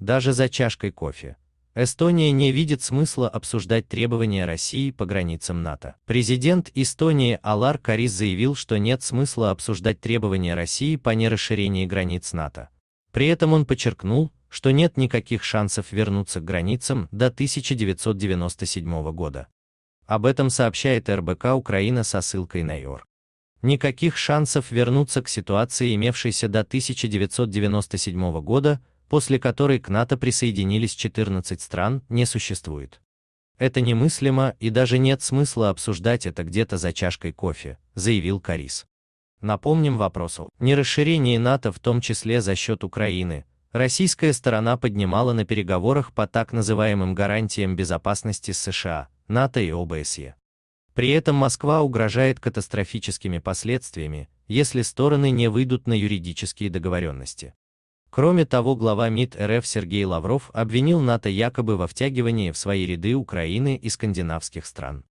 Даже за чашкой кофе. Эстония не видит смысла обсуждать требования России по границам НАТО. Президент Эстонии Алар Карис заявил, что нет смысла обсуждать требования России по нерасширении границ НАТО. При этом он подчеркнул, что нет никаких шансов вернуться к границам до 1997 года. Об этом сообщает РБК Украина со ссылкой на ЮР. Никаких шансов вернуться к ситуации, имевшейся до 1997 года, после которой к НАТО присоединились 14 стран, не существует. Это немыслимо и даже нет смысла обсуждать это где-то за чашкой кофе, заявил Карис. Напомним вопросу. Не расширение НАТО в том числе за счет Украины. Российская сторона поднимала на переговорах по так называемым гарантиям безопасности США, НАТО и ОБСЕ. При этом Москва угрожает катастрофическими последствиями, если стороны не выйдут на юридические договоренности. Кроме того, глава МИД РФ Сергей Лавров обвинил НАТО якобы во втягивании в свои ряды Украины и скандинавских стран.